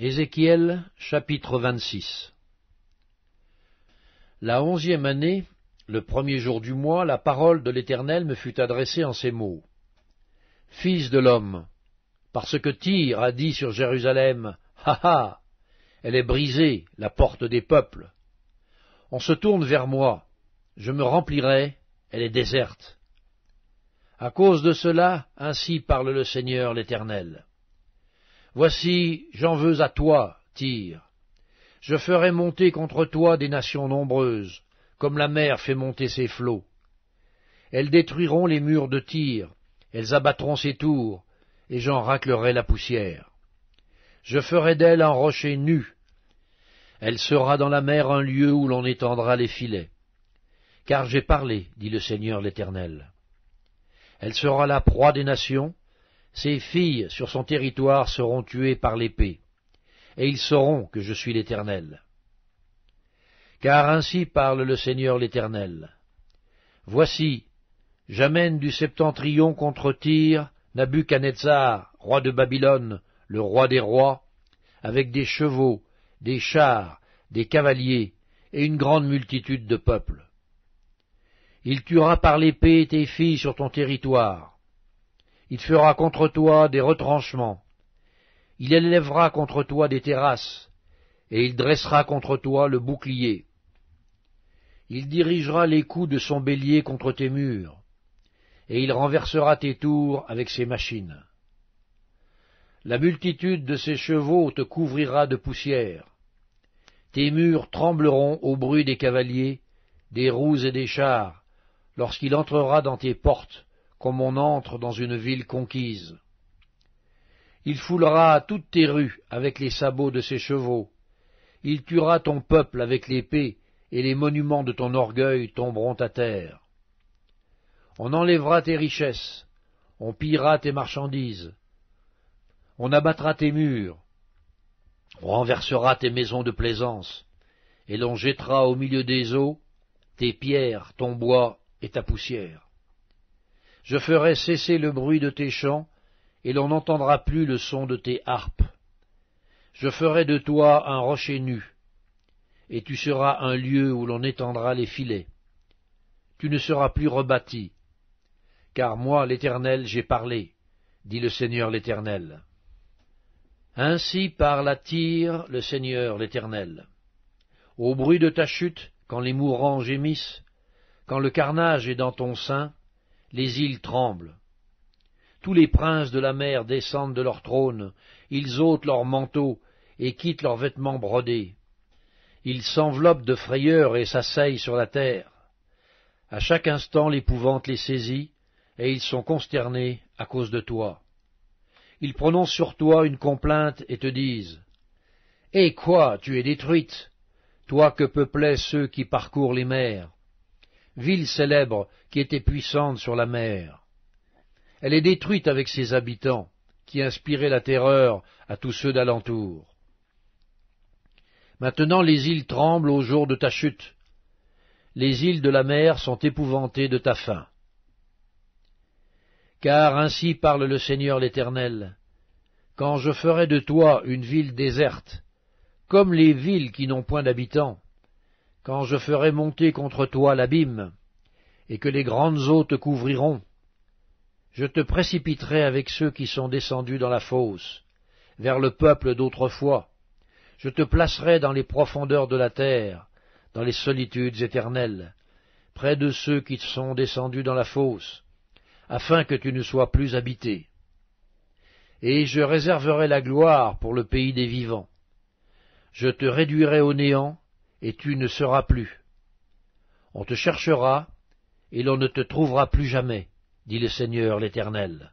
Ézéchiel chapitre 26 La onzième année, le premier jour du mois, la parole de l'Éternel me fut adressée en ces mots. Fils de l'homme, parce que Tyr a dit sur Jérusalem, Ha ha, elle est brisée, la porte des peuples. On se tourne vers moi, je me remplirai, elle est déserte. À cause de cela, ainsi parle le Seigneur l'Éternel Voici, j'en veux à toi, Tyr. Je ferai monter contre toi des nations nombreuses, comme la mer fait monter ses flots. Elles détruiront les murs de Tyr, elles abattront ses tours, et j'en raclerai la poussière. Je ferai d'elle un rocher nu. Elle sera dans la mer un lieu où l'on étendra les filets. Car j'ai parlé, dit le Seigneur l'Éternel. Elle sera la proie des nations, ses filles sur son territoire seront tuées par l'épée, et ils sauront que je suis l'Éternel. Car ainsi parle le Seigneur l'Éternel. Voici, j'amène du septentrion contre Tyr Nabuchadnezzar, roi de Babylone, le roi des rois, avec des chevaux, des chars, des cavaliers, et une grande multitude de peuples. Il tuera par l'épée tes filles sur ton territoire, il fera contre toi des retranchements. Il élèvera contre toi des terrasses, et il dressera contre toi le bouclier. Il dirigera les coups de son bélier contre tes murs, et il renversera tes tours avec ses machines. La multitude de ses chevaux te couvrira de poussière. Tes murs trembleront au bruit des cavaliers, des roues et des chars, lorsqu'il entrera dans tes portes, comme on entre dans une ville conquise. Il foulera toutes tes rues avec les sabots de ses chevaux. Il tuera ton peuple avec l'épée, et les monuments de ton orgueil tomberont à terre. On enlèvera tes richesses, on pillera tes marchandises, on abattra tes murs, on renversera tes maisons de plaisance, et l'on jettera au milieu des eaux tes pierres, ton bois et ta poussière. Je ferai cesser le bruit de tes chants, et l'on n'entendra plus le son de tes harpes. Je ferai de toi un rocher nu, et tu seras un lieu où l'on étendra les filets. Tu ne seras plus rebâti, car moi, l'Éternel, j'ai parlé, dit le Seigneur l'Éternel. Ainsi parle à Tyr le Seigneur l'Éternel. Au bruit de ta chute, quand les mourants gémissent, quand le carnage est dans ton sein, les îles tremblent. Tous les princes de la mer descendent de leur trône, ils ôtent leurs manteaux et quittent leurs vêtements brodés. Ils s'enveloppent de frayeur et s'asseillent sur la terre. À chaque instant l'épouvante les saisit, et ils sont consternés à cause de toi. Ils prononcent sur toi une complainte et te disent Eh quoi, tu es détruite, toi que peuplaient ceux qui parcourent les mers ville célèbre qui était puissante sur la mer. Elle est détruite avec ses habitants, qui inspiraient la terreur à tous ceux d'alentour. Maintenant les îles tremblent au jour de ta chute. Les îles de la mer sont épouvantées de ta faim. Car ainsi parle le Seigneur l'Éternel. Quand je ferai de toi une ville déserte, comme les villes qui n'ont point d'habitants, quand je ferai monter contre toi l'abîme, et que les grandes eaux te couvriront, je te précipiterai avec ceux qui sont descendus dans la fosse, vers le peuple d'autrefois, je te placerai dans les profondeurs de la terre, dans les solitudes éternelles, près de ceux qui sont descendus dans la fosse, afin que tu ne sois plus habité. Et je réserverai la gloire pour le pays des vivants. Je te réduirai au néant, et tu ne seras plus. On te cherchera, et l'on ne te trouvera plus jamais, dit le Seigneur l'Éternel.